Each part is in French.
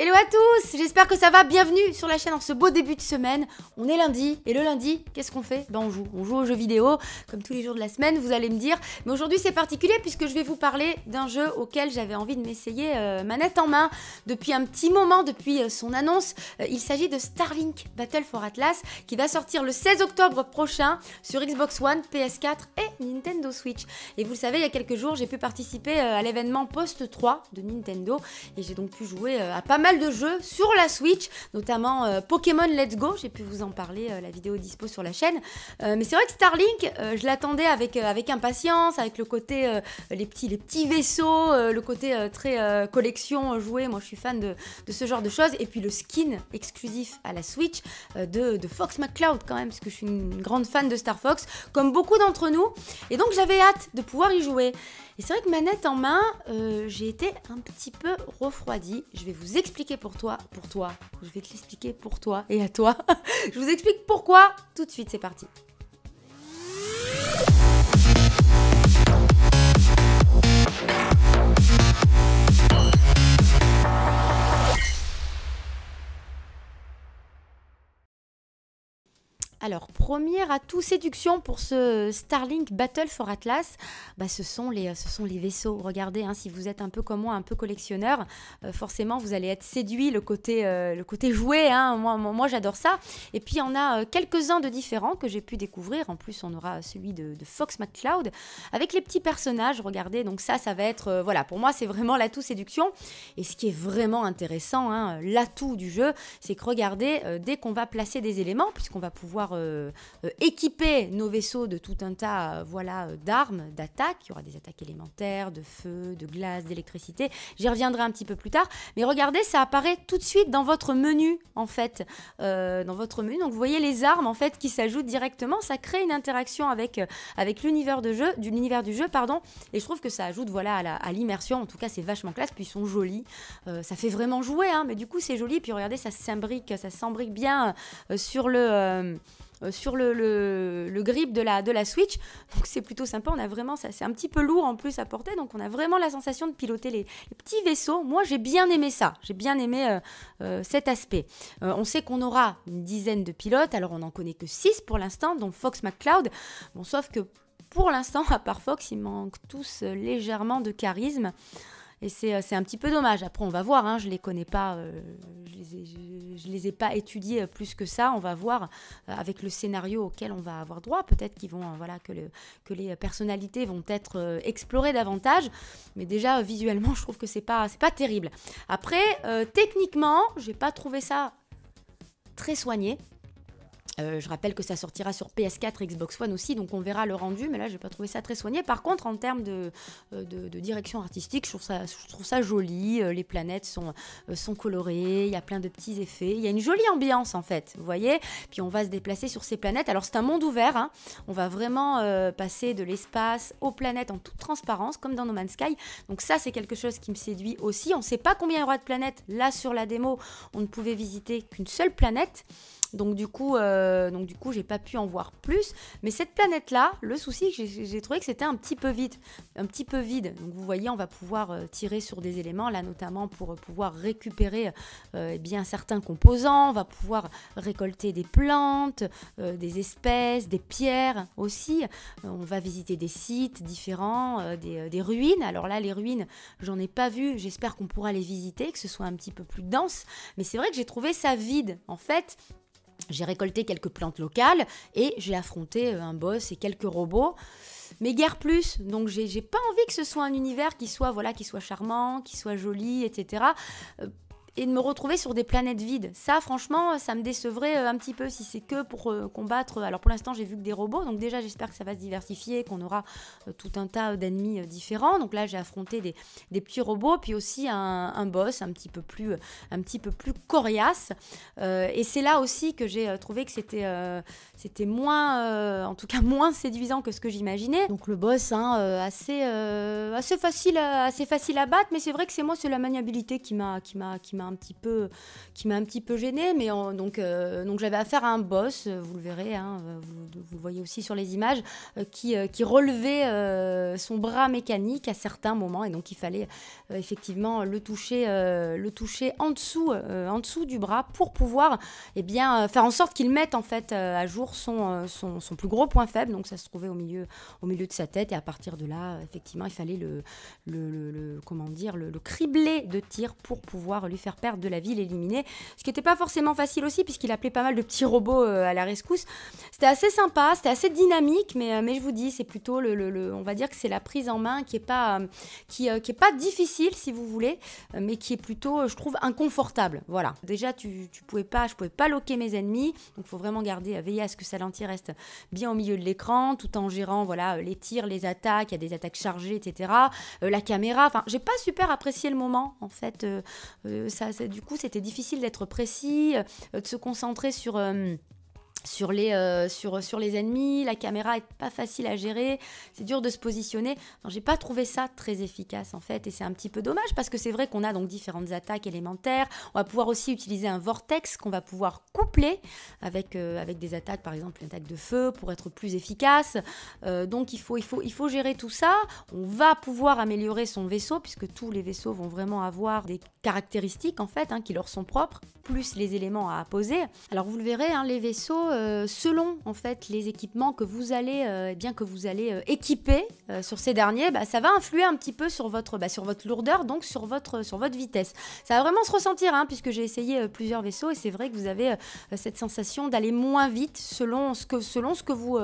Hello à tous, j'espère que ça va, bienvenue sur la chaîne en ce beau début de semaine. On est lundi et le lundi, qu'est-ce qu'on fait Ben on joue, on joue aux jeux vidéo comme tous les jours de la semaine, vous allez me dire. Mais aujourd'hui c'est particulier puisque je vais vous parler d'un jeu auquel j'avais envie de m'essayer euh, manette en main depuis un petit moment, depuis euh, son annonce. Euh, il s'agit de Starlink Battle for Atlas qui va sortir le 16 octobre prochain sur Xbox One, PS4 et Nintendo Switch. Et vous le savez, il y a quelques jours j'ai pu participer à l'événement Post 3 de Nintendo et j'ai donc pu jouer à pas mal de jeux sur la Switch, notamment euh, Pokémon Let's Go, j'ai pu vous en parler, euh, la vidéo est dispo sur la chaîne. Euh, mais c'est vrai que Starlink, je l'attendais avec, avec impatience, avec le côté, les, petits, les petits vaisseaux, le côté très collection jouée, moi je suis fan de, de, ce genre de choses, et puis le skin exclusif à la Switch de, de, Fox McCloud quand même, parce que je suis une grande fan de Star Fox, comme beaucoup d'entre nous, et donc j'avais hâte de pouvoir y jouer. Et c'est vrai que manette en main, euh, j'ai été un petit peu refroidie. Je vais vous expliquer pour toi, pour toi. Je vais te l'expliquer pour toi et à toi. je vous explique pourquoi tout de suite, c'est parti. Alors, premier atout séduction pour ce Starlink Battle for Atlas, bah, ce, sont les, euh, ce sont les vaisseaux. Regardez, hein, si vous êtes un peu comme moi, un peu collectionneur, euh, forcément vous allez être séduit le côté, joué. Euh, le côté jouet. Hein. moi, moi, j'adore ça. Et puis, on a quelques-uns de différents que j'ai pu découvrir. En plus, on aura celui de, Fox McCloud avec les petits personnages. Regardez, donc ça, ça va être. voilà, pour moi, c'est vraiment l'atout séduction. Et ce qui est vraiment intéressant, hein, l'atout du jeu, c'est que regardez, dès qu'on va placer des éléments, puisqu'on va pouvoir euh, euh, équiper nos vaisseaux de tout un tas euh, voilà, d'armes, d'attaques. Il y aura des attaques élémentaires, de feu, de glace, d'électricité. J'y reviendrai un petit peu plus tard. Mais regardez, ça apparaît tout de suite dans votre menu, en fait. dans votre menu. Donc vous voyez les armes, en fait, qui s'ajoutent directement. Ça crée une interaction avec, avec l'univers de jeu, du, l'univers du jeu, pardon. Et je trouve que ça ajoute voilà, à, l'immersion. En tout cas, c'est vachement classe. Puis ils sont jolis. ça fait vraiment jouer, hein. mais du coup, c'est joli. Puis regardez, ça s'imbrique, ça s'embrique bien sur le... Euh, sur le, le, le, grip de la, de la Switch. Donc c'est plutôt sympa. On a vraiment ça, c'est un petit peu lourd en plus à porter. Donc on a vraiment la sensation de piloter les, petits vaisseaux. Moi j'ai bien aimé ça. J'ai bien aimé euh, euh, cet aspect. on sait qu'on aura une dizaine de pilotes. Alors on n'en connaît que six pour l'instant, dont Fox McCloud. Bon, sauf que pour l'instant, à part Fox, il manque tous légèrement de charisme. Et euh, c'est un petit peu dommage. Après, on va voir. Hein. je ne les connais pas. Euh, je ne les, ai pas étudiés euh, plus que ça. On va voir avec le scénario auquel on va avoir droit. Peut-être qu'ils vont, voilà, que, le, que les personnalités vont être explorées davantage. Mais déjà, visuellement, je trouve que c'est pas, pas terrible. Après, techniquement, techniquement, j'ai pas trouvé ça très soigné. Euh, je rappelle que ça sortira sur PS4, Xbox One aussi, donc on verra le rendu, mais là j'ai pas trouvé ça très soigné. Par contre, en termes de, euh, de, direction artistique, je trouve ça, je trouve ça joli. Euh, les planètes sont, sont colorées, il y a plein de petits effets, il y a une jolie ambiance en fait, vous voyez. Puis on va se déplacer sur ces planètes. Alors c'est un monde ouvert, hein. on va vraiment passer de l'espace aux planètes en toute transparence, comme dans No Man's Sky. Donc ça c'est quelque chose qui me séduit aussi. On ne sait pas combien il y aura de planètes. Là sur la démo, on ne pouvait visiter qu'une seule planète. Donc du coup, euh, donc du coup, j'ai pas pu en voir plus. Mais cette planète-là, le souci, j'ai trouvé que c'était un petit peu vide, un petit peu vide. Donc vous voyez, on va pouvoir euh, tirer sur des éléments là, notamment pour euh, pouvoir récupérer eh bien certains composants. On va pouvoir récolter des plantes, des espèces, des pierres aussi. on va visiter des sites différents, des, ruines. Alors là, les ruines, j'en ai pas vu. J'espère qu'on pourra les visiter, que ce soit un petit peu plus dense. Mais c'est vrai que j'ai trouvé ça vide. En fait, j'ai récolté quelques plantes locales et j'ai affronté euh, un boss et quelques robots, mais guère plus. Donc j'ai pas envie que ce soit un univers qui soit voilà, qui soit charmant, qui soit joli, etc et de me retrouver sur des planètes vides. Ça, franchement, ça me décevrait euh, un petit peu si c'est que pour euh, combattre. Alors pour l'instant, j'ai vu que des robots, donc déjà, j'espère que ça va se diversifier, qu'on aura euh, tout un tas d'ennemis différents. Donc là, j'ai affronté des, petits robots, puis aussi un, boss un petit peu plus, un petit peu plus coriace. et c'est là aussi que j'ai trouvé que c'était, c'était moins, en tout cas moins séduisant que ce que j'imaginais. Donc le boss, hein, assez, assez facile, assez facile à battre, mais c'est vrai que c'est moi, c'est la maniabilité qui m'a, qui m'a, qui m'a un petit peu, qui m'a un petit peu gêné Mais donc, euh, donc j'avais affaire à un boss, vous le verrez, hein, vous, le voyez aussi sur les images, euh, qui, euh, qui, relevait son bras mécanique à certains moments. Et donc, il fallait effectivement le toucher, le toucher en dessous, en dessous du bras pour pouvoir et eh bien, faire en sorte qu'il mette en fait à jour son, son, son, plus gros point faible. Donc, ça se trouvait au milieu, au milieu de sa tête. Et à partir de là, effectivement, il fallait le, le, comment dire, le, le cribler de tir pour pouvoir lui faire faire perdre de la vie, l'éliminer. Ce qui n'était pas forcément facile aussi, puisqu'il appelait pas mal de petits robots euh, à la rescousse. C'était assez sympa, c'était assez dynamique, mais, euh, mais je vous dis, c'est plutôt le, On va dire que c'est la prise en main qui est pas, euh, qui, est pas difficile, si vous voulez, mais qui est plutôt, je trouve, inconfortable. Voilà. Déjà, tu, tu pouvais pas, je pouvais pas loquer mes ennemis, donc il faut vraiment garder, veiller à ce que sa lentille reste bien au milieu de l'écran, tout en gérant voilà les tirs, les attaques, il y a des attaques chargées, etc. la caméra, enfin, j'ai pas super apprécié le moment en fait du coup, c'était difficile d'être précis, euh, de se concentrer sur. Euh, sur les, euh, sur, sur les ennemis, la caméra est pas facile à gérer, c'est dur de se positionner. Enfin, j'ai pas trouvé ça très efficace en fait, et c'est un petit peu dommage parce que c'est vrai qu'on a donc différentes attaques élémentaires. On va pouvoir aussi utiliser un vortex qu'on va pouvoir coupler avec, euh, avec des attaques, par exemple une attaque de feu pour être plus efficace. Euh, donc il faut, il, faut, il faut gérer tout ça. On va pouvoir améliorer son vaisseau puisque tous les vaisseaux vont vraiment avoir des caractéristiques en fait hein, qui leur sont propres, plus les éléments à apposer. Alors vous le verrez, hein, les vaisseaux euh, selon en fait les équipements que vous allez euh, eh bien que vous allez euh, équiper sur ces derniers, bah, ça va influer un petit peu sur votre bah, sur votre lourdeur donc sur votre sur votre vitesse. Ça va vraiment se ressentir hein, puisque j'ai essayé plusieurs vaisseaux et c'est vrai que vous avez cette sensation d'aller moins vite selon ce que selon ce que vous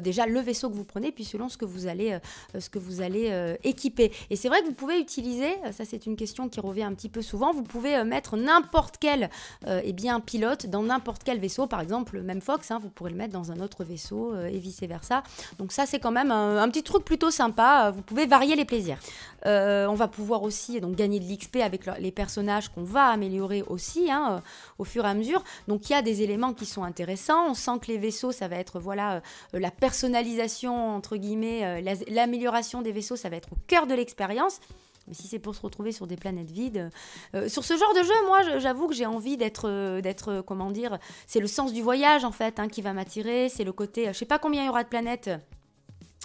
déjà le vaisseau que vous prenez puis selon ce que vous allez ce que vous allez équiper. Et c'est vrai que vous pouvez utiliser ça c'est une question qui revient un petit peu souvent. Vous pouvez mettre n'importe quel eh bien pilote dans n'importe quel vaisseau par exemple même Fox, hein, vous pourrez le mettre dans un autre vaisseau euh, et vice-versa. Donc ça, c'est quand même un, petit truc plutôt sympa. Euh, vous pouvez varier les plaisirs. Euh, on va pouvoir aussi donc, gagner de l'XP avec les personnages qu'on va améliorer aussi hein, au fur et à mesure. Donc il y a des éléments qui sont intéressants. On sent que les vaisseaux, ça va être voilà la personnalisation entre guillemets, l'amélioration des vaisseaux, ça va être au cœur de l'expérience. Mais si c'est pour se retrouver sur des planètes vides, euh, euh, sur ce genre de jeu, moi, j'avoue que j'ai envie d'être, euh, d'être, comment dire, c'est le sens du voyage en fait hein, qui va m'attirer. C'est le côté, je sais pas combien il y aura de planètes.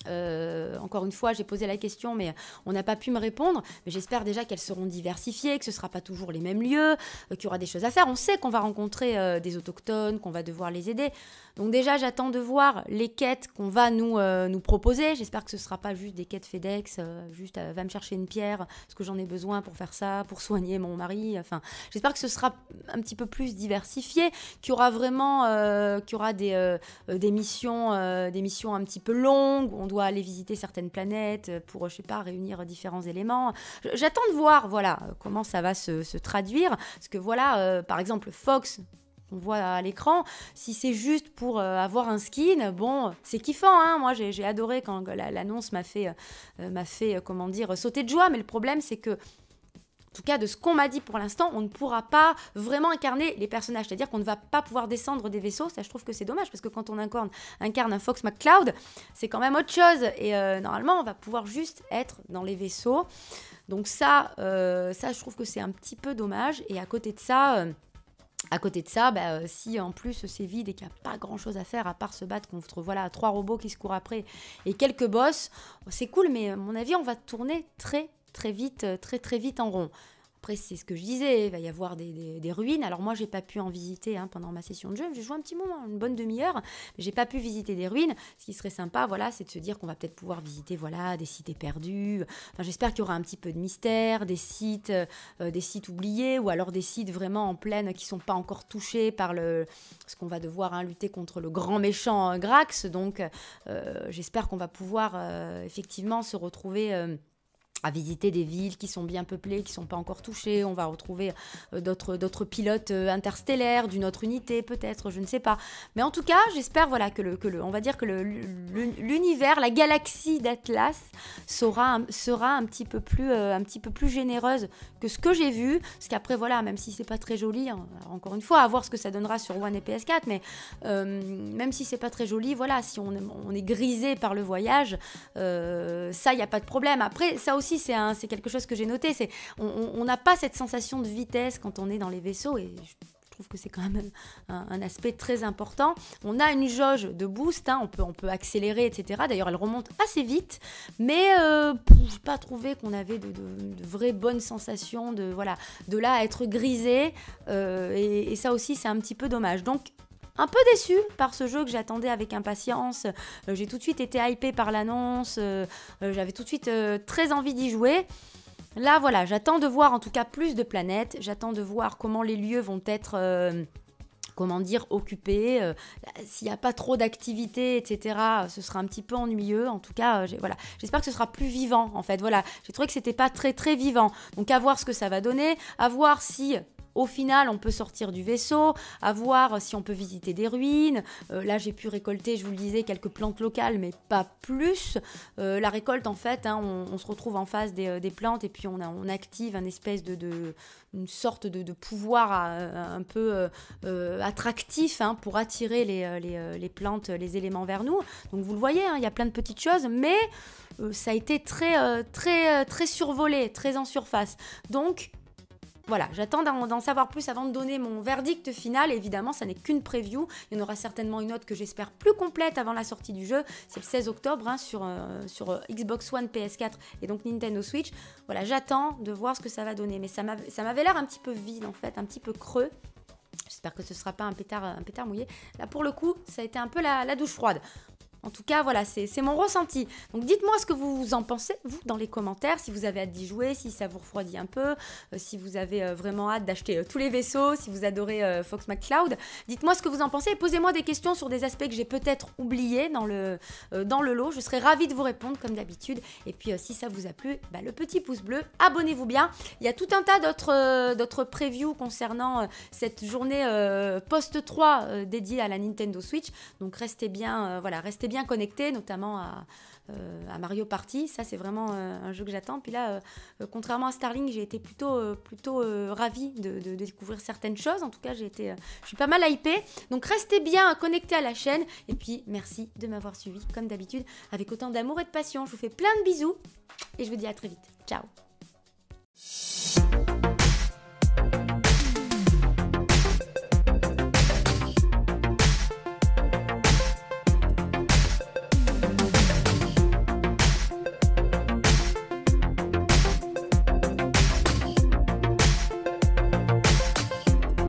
Euh, encore une fois, j'ai posé la question, mais on n'a pas pu me répondre. Mais j'espère déjà qu'elles seront diversifiées, que ce ne sera pas toujours les mêmes lieux, euh, qu'il y aura des choses à faire. On sait qu'on va rencontrer euh, des autochtones, qu'on va devoir les aider. Donc déjà, j'attends de voir les quêtes qu'on va nous, nous proposer. J'espère que ce ne sera pas juste des quêtes FedEx, juste va me chercher une pierre, ce que j'en ai besoin pour faire ça, pour soigner mon mari. Enfin, j'espère que ce sera un petit peu plus diversifié, qu'il y aura vraiment, qu'il y aura des, des missions, des missions un petit peu longues. On aller visiter certaines planètes euh, pour, je sais pas, réunir différents éléments. J'attends de voir, voilà, comment ça va se, traduire. Parce que voilà, euh, par exemple, Fox, on voit à l'écran. Si c'est juste pour euh, avoir un skin, bon, c'est kiffant. Hein Moi, j'ai adoré quand l'annonce m'a fait, m'a fait, comment dire, sauter de joie. Mais le problème, c'est que en tout cas de ce qu'on m'a dit pour l'instant, on ne pourra pas vraiment incarner les personnages. C'est-à-dire qu'on ne va pas pouvoir descendre des vaisseaux. Ça, je trouve que c'est dommage parce que quand on incarne, un Fox McCloud, c'est quand même autre chose. Et euh, normalement, on va pouvoir juste être dans les vaisseaux. Donc ça, euh, ça, je trouve que c'est un petit peu dommage. Et à côté de ça. Euh, à côté de ça, bah, si en plus c'est vide et qu'il n'y a pas grand chose à faire à part se battre contre voilà, trois robots qui se courent après et quelques boss, c'est cool, mais à mon avis, on va tourner très très vite, euh, très très vite en rond. Après, c'est ce que je disais, il va y avoir des, ruines. Alors moi, j'ai pas pu en visiter hein, pendant ma session de jeu. J'ai joué un petit moment, une bonne demi-heure. J'ai pas pu visiter des ruines. Ce qui serait sympa, voilà, c'est de se dire qu'on va peut-être pouvoir visiter, voilà, des cités perdues. Enfin, j'espère qu'il y aura un petit peu de mystère, des sites, euh, des sites oubliés, ou alors des sites vraiment en pleine qui sont pas encore touchés par le, ce qu'on va devoir hein, lutter contre le grand méchant euh, Grax. Donc, j'espère qu'on va pouvoir effectivement se retrouver à visiter des villes qui sont bien peuplées, qui ne sont pas encore touchées. On va retrouver euh, d'autres pilotes euh, interstellaires d'une autre unité, peut-être, je ne sais pas. Mais en tout cas, j'espère voilà, que, le, le, on va dire que l'univers, la galaxie d'Atlas sera, sera un, petit peu plus, euh, un petit peu plus généreuse que ce que j'ai vu. Parce qu'après, voilà, même si c'est pas très joli, hein, encore une fois, à voir ce que ça donnera sur One et PS4, mais même si c'est pas très joli, voilà, si on, on est grisé par le voyage, ça, il n'y a pas de problème. Après, ça aussi, c'est, quelque chose que j'ai noté. on n'a pas cette sensation de vitesse quand on est dans les vaisseaux et je trouve que c'est quand même un, aspect très important. On a une jauge de boost, hein, on, peut, on peut accélérer, etc. D'ailleurs, elle remonte assez vite, mais euh, je n'ai pas trouvé qu'on avait de, vraies bonnes sensations de, voilà, de là à être grisé. Euh, et, et ça aussi, c'est un petit peu dommage. Donc, un peu déçue par ce jeu que j'attendais avec impatience. Euh, j'ai tout de suite été hypée par l'annonce, euh, euh, j'avais tout de suite très envie d'y jouer. Là voilà, j'attends de voir en tout cas plus de planètes, j'attends de voir comment les lieux vont être comment dire, occupés. S'il n'y a pas trop d'activités, etc., ce sera un petit peu ennuyeux. En tout cas, voilà, j'espère que ce sera plus vivant, en fait. Voilà, j'ai trouvé que c'était pas très très vivant. Donc à voir ce que ça va donner, à voir si au final, on peut sortir du vaisseau, à voir si on peut visiter des ruines. Euh, là, j'ai pu récolter, je vous le disais, quelques plantes locales, mais pas plus. Euh, la récolte, en fait, hein, on, se retrouve en face des, euh, plantes et puis on, active un espèce de, une sorte de, pouvoir un peu attractif hein, pour attirer les, plantes, les éléments vers nous. Donc vous le voyez, hein, il y a plein de petites choses, mais ça a été très, très, très survolé, très en surface. Donc voilà, j'attends d'en savoir plus avant de donner mon verdict final. Évidemment, ça n'est qu'une preview. Il y en aura certainement une autre que j'espère plus complète avant la sortie du jeu. C'est le 16 octobre hein, sur, euh, euh, Xbox One, PS4 et donc Nintendo Switch. Voilà, j'attends de voir ce que ça va donner. Mais ça m'avait l'air un petit peu vide en fait, un petit peu creux. J'espère que ce ne sera pas un pétard, euh, un pétard mouillé. Là, pour le coup, ça a été un peu la douche froide. En tout cas, voilà, c'est mon ressenti. Donc dites-moi ce que vous en pensez, vous, dans les commentaires, si vous avez hâte d'y jouer, si ça vous refroidit un peu, euh, si vous avez euh, vraiment hâte d'acheter euh, tous les vaisseaux, si vous adorez Fox McCloud. Dites-moi ce que vous en pensez et posez-moi des questions sur des aspects que j'ai peut-être oubliés dans le, dans le lot. Je serai ravie de vous répondre, comme d'habitude. Et puis, si ça vous a plu, bah, le petit pouce bleu, abonnez-vous bien. Il y a tout un tas d'autres previews concernant cette journée post-3 dédiée à la Nintendo Switch. Donc restez bien, voilà, restez bien connecté, notamment euh, à, Mario Party. Ça, c'est vraiment euh, un jeu que j'attends. Puis là, euh, contrairement à Starling, j'ai été plutôt, plutôt ravie de, découvrir certaines choses. En tout cas, j'ai été, je suis pas mal hypée. Donc, restez bien connecté à la chaîne. Et puis, merci de m'avoir suivi, comme d'habitude, avec autant d'amour et de passion. Je vous fais plein de bisous et je vous dis à très vite. Ciao